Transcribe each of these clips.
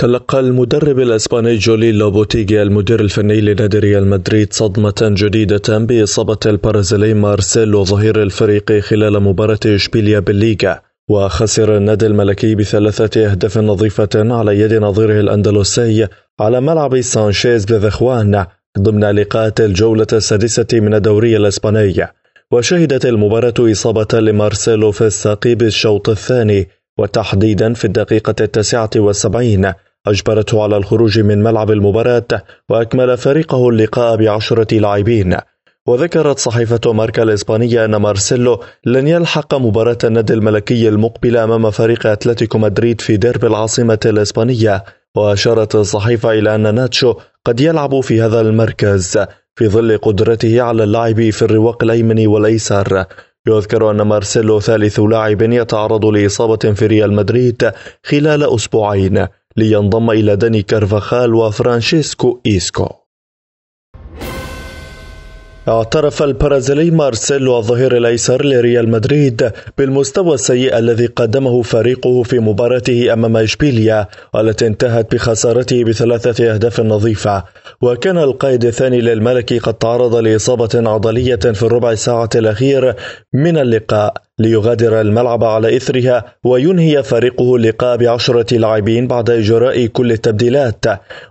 تلقى المدرب الاسباني جولي لوبوتيغي المدير الفني لنادي ريال مدريد صدمة جديدة بإصابة البرازيلي مارسيلو ظهير الفريق خلال مباراة اشبيليا بالليغا وخسر النادي الملكي بثلاثة أهداف نظيفة على يد نظيره الأندلسي على ملعب سانشيز بذخوان ضمن لقاءات الجولة السادسة من الدوري الإسباني وشهدت المباراة إصابة لمارسيلو في الساق بالشوط الثاني وتحديدا في الدقيقة التاسعة والسبعين أجبرته على الخروج من ملعب المباراة وأكمل فريقه اللقاء بعشرة لاعبين وذكرت صحيفة ماركا الإسبانية أن مارسيلو لن يلحق مباراة النادي الملكي المقبلة أمام فريق أتلتيكو مدريد في ديرب العاصمة الإسبانية وأشارت الصحيفة إلى أن ناتشو قد يلعب في هذا المركز في ظل قدرته على اللعب في الرواق الأيمن والأيسر يذكر أن مارسيلو ثالث لاعب يتعرض لإصابة في ريال مدريد خلال أسبوعين لينضم إلى داني كارفاخال وفرانشيسكو إيسكو اعترف البرازيلي مارسيلو الظهير الايسر لريال مدريد بالمستوى السيء الذي قدمه فريقه في مباراته امام اشبيليا والتي انتهت بخسارته بثلاثه اهداف نظيفه وكان القائد الثاني للملك قد تعرض لاصابه عضليه في الربع ساعه الاخير من اللقاء ليغادر الملعب على إثرها وينهي فريقه اللقاء بعشرة لاعبين بعد إجراء كل التبديلات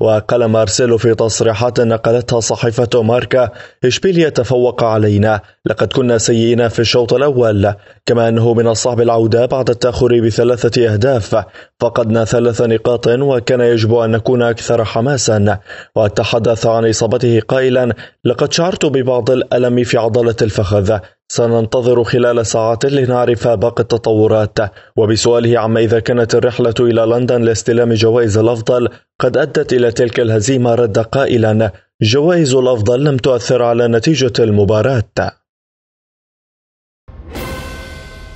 وقال مارسيلو في تصريحات نقلتها صحيفة ماركا إشبيليا تفوق علينا لقد كنا سيئين في الشوط الأول كما أنه من الصعب العودة بعد التأخر بثلاثة أهداف فقدنا ثلاث نقاط وكان يجب أن نكون أكثر حماسا وتحدث عن إصابته قائلا لقد شعرت ببعض الألم في عضلة الفخذ سننتظر خلال ساعات لنعرف باقي التطورات وبسؤاله عما إذا كانت الرحلة إلى لندن لاستلام جوائز الأفضل قد أدت إلى تلك الهزيمة رد قائلا جوائز الأفضل لم تؤثر على نتيجة المباراة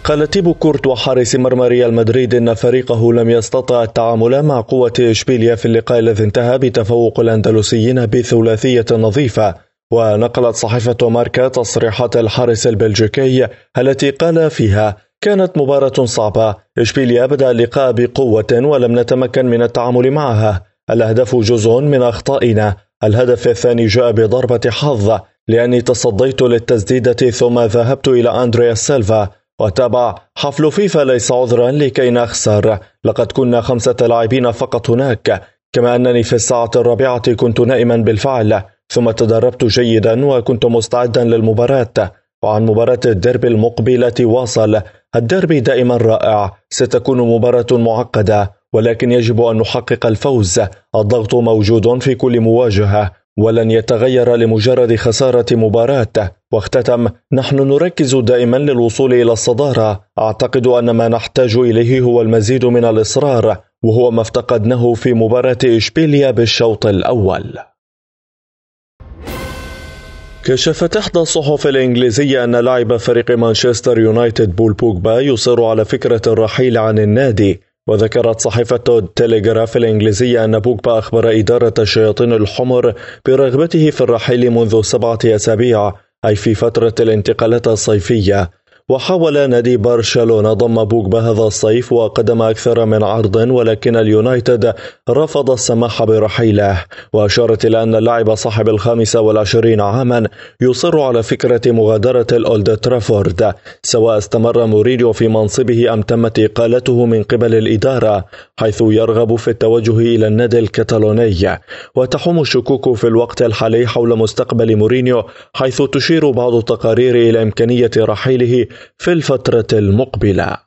قال تيبو كورت وحارس مرمى ريال مدريد ان فريقه لم يستطع التعامل مع قوه اشبيليا في اللقاء الذي انتهى بتفوق الاندلسيين بثلاثيه نظيفه ونقلت صحيفة ماركا تصريحات الحارس البلجيكي التي قال فيها كانت مباراة صعبة إشبيليا بدأ اللقاء بقوة ولم نتمكن من التعامل معها الأهداف جزء من أخطائنا الهدف الثاني جاء بضربة حظ لأني تصديت للتسديدة ثم ذهبت إلى أندريا سيلفا وتابع حفل فيفا ليس عذرا لكي نخسر لقد كنا خمسة لاعبين فقط هناك كما أنني في الساعة الرابعة كنت نائما بالفعل ثم تدربت جيدا وكنت مستعدا للمباراة وعن مباراة الديربي المقبلة واصل الديربي دائما رائع ستكون مباراة معقدة ولكن يجب أن نحقق الفوز الضغط موجود في كل مواجهة ولن يتغير لمجرد خسارة مباراة واختتم نحن نركز دائما للوصول إلى الصدارة أعتقد أن ما نحتاج إليه هو المزيد من الإصرار وهو ما افتقدناه في مباراة إشبيليا بالشوط الأول كشفت إحدى الصحف الإنجليزية أن لاعب فريق مانشستر يونايتد بول بوجبا يصر على فكرة الرحيل عن النادي وذكرت صحيفة التلغراف الإنجليزية أن بوجبا أخبر إدارة الشياطين الحمر برغبته في الرحيل منذ سبعة أسابيع أي في فترة الانتقالات الصيفية وحاول نادي برشلونة ضم بوجبا هذا الصيف وقدم أكثر من عرض ولكن اليونايتد رفض السماح برحيله وأشارت إلى أن اللاعب صاحب الخامسة والعشرين عاما يصر على فكرة مغادرة الأولد ترافورد سواء استمر مورينيو في منصبه أم تمت إقالته من قبل الإدارة حيث يرغب في التوجه إلى النادي الكتالوني وتحوم الشكوك في الوقت الحالي حول مستقبل مورينيو حيث تشير بعض التقارير إلى إمكانية رحيله في الفترة المقبلة.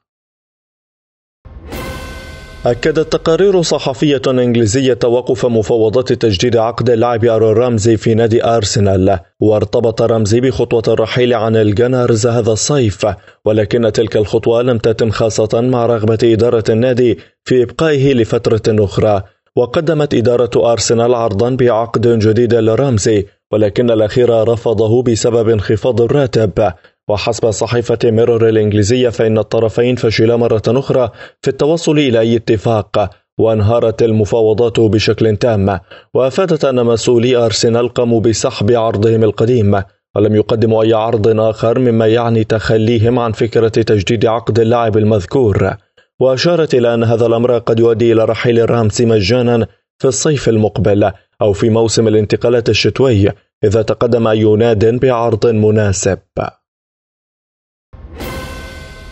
أكدت تقارير صحفية إنجليزية توقف مفاوضات تجديد عقد اللاعب أرون رامزي في نادي أرسنال وارتبط رامزي بخطوة الرحيل عن الجنرز هذا الصيف ولكن تلك الخطوة لم تتم خاصة مع رغبة إدارة النادي في إبقائه لفترة أخرى وقدمت إدارة أرسنال عرضا بعقد جديد لرامزي ولكن الأخير رفضه بسبب انخفاض الراتب وحسب صحيفة ميرور الإنجليزية فإن الطرفين فشلا مرة أخرى في التوصل إلى أي اتفاق وانهارت المفاوضات بشكل تام وافادت ان مسؤولي ارسنال قاموا بسحب عرضهم القديم ولم يقدموا اي عرض اخر مما يعني تخليهم عن فكره تجديد عقد اللاعب المذكور واشارت الى ان هذا الامر قد يؤدي الى رحيل رامسي مجانا في الصيف المقبل او في موسم الانتقالات الشتوي اذا تقدم اي ناد بعرض مناسب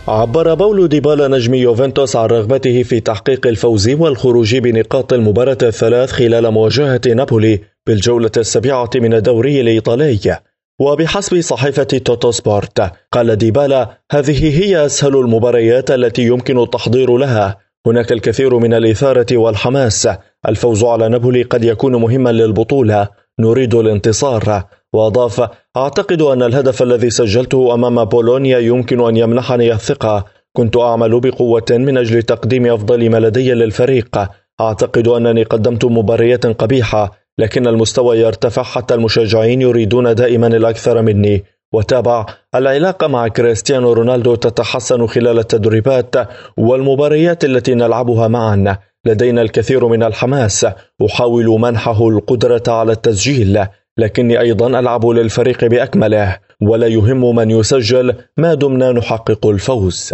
عبر باولو ديبالا نجم يوفنتوس عن رغبته في تحقيق الفوز والخروج بنقاط المباراة الثلاث خلال مواجهة نابولي بالجولة السابعة من الدوري الإيطالي وبحسب صحيفة توتو سبورت قال ديبالا هذه هي أسهل المباريات التي يمكن التحضير لها هناك الكثير من الإثارة والحماس الفوز على نابولي قد يكون مهما للبطولة نريد الانتصار وأضاف أعتقد أن الهدف الذي سجلته أمام بولونيا يمكن أن يمنحني الثقة كنت أعمل بقوة من أجل تقديم أفضل ما لدي للفريق أعتقد أنني قدمت مباريات قبيحة لكن المستوى يرتفع حتى المشجعين يريدون دائما الأكثر مني وتابع العلاقة مع كريستيانو رونالدو تتحسن خلال التدريبات والمباريات التي نلعبها معا لدينا الكثير من الحماس أحاول منحه القدرة على التسجيل لكني أيضا ألعب للفريق بأكمله ولا يهم من يسجل ما دمنا نحقق الفوز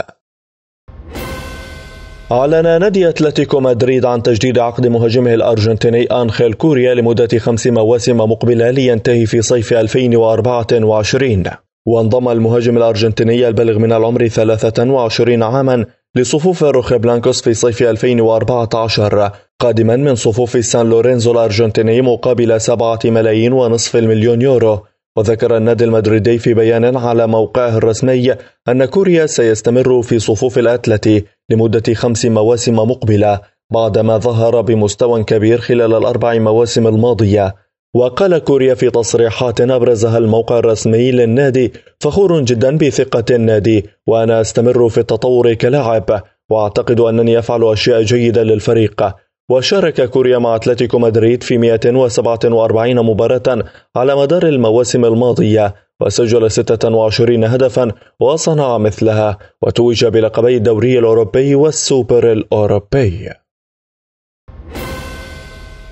أعلن نادي أتلتيكو مدريد عن تجديد عقد مهاجمه الأرجنتيني أنخيل كوريا لمدة خمس مواسم مقبلة لينتهي في صيف 2024 وانضم المهاجم الأرجنتيني البالغ من العمر 23 عاما لصفوف روخي بلانكوس في صيف 2014 قادما من صفوف سان لورينزو الأرجنتيني مقابل سبعة ملايين ونصف المليون يورو وذكر النادي المدريدي في بيان على موقعه الرسمي أن كوريا سيستمر في صفوف الأتلتي لمدة خمس مواسم مقبلة بعدما ظهر بمستوى كبير خلال الأربع مواسم الماضية وقال كوريا في تصريحات أبرزها الموقع الرسمي للنادي فخور جدا بثقة النادي وأنا أستمر في التطور كلاعب وأعتقد أنني أفعل أشياء جيدة للفريق وشارك كوريا مع أتلتيكو مدريد في 147 مباراة على مدار المواسم الماضية وسجل 26 هدفا وصنع مثلها وتوج بلقبي الدوري الأوروبي والسوبر الأوروبي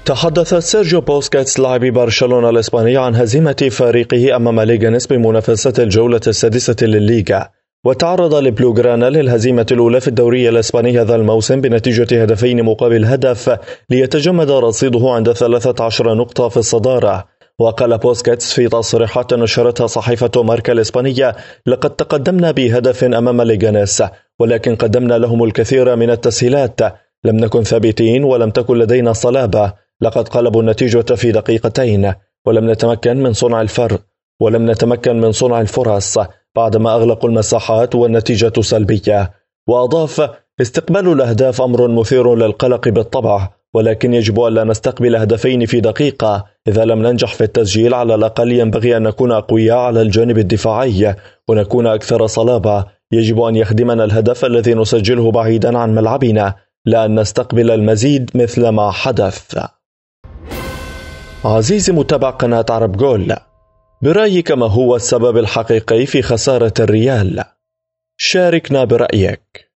تحدث سيرجيو بوسكيتس لاعب برشلونة الإسباني عن هزيمة فريقه أمام ليغانس بمنافسة الجولة السادسة للليغا وتعرض لبلوغرانا للهزيمة الأولى في الدوري الإسباني هذا الموسم بنتيجة هدفين مقابل هدف ليتجمد رصيده عند 13 نقطة في الصدارة وقال بوسكيتس في تصريحات نشرتها صحيفة ماركا الإسبانية لقد تقدمنا بهدف أمام ليجانيس ولكن قدمنا لهم الكثير من التسهيلات لم نكن ثابتين ولم تكن لدينا صلابة لقد قلبوا النتيجة في دقيقتين ولم نتمكن من صنع الفرق ولم نتمكن من صنع الفرص بعدما أغلقوا المساحات والنتيجة سلبية وأضاف استقبال الأهداف أمر مثير للقلق بالطبع ولكن يجب ألا نستقبل هدفين في دقيقة إذا لم ننجح في التسجيل على الأقل ينبغي أن نكون أقوياء على الجانب الدفاعي ونكون أكثر صلابة يجب أن يخدمنا الهدف الذي نسجله بعيدا عن ملعبنا لا أن نستقبل المزيد مثل ما حدث عزيزي متابع قناة عرب جول برأيك ما هو السبب الحقيقي في خسارة الريال؟ شاركنا برأيك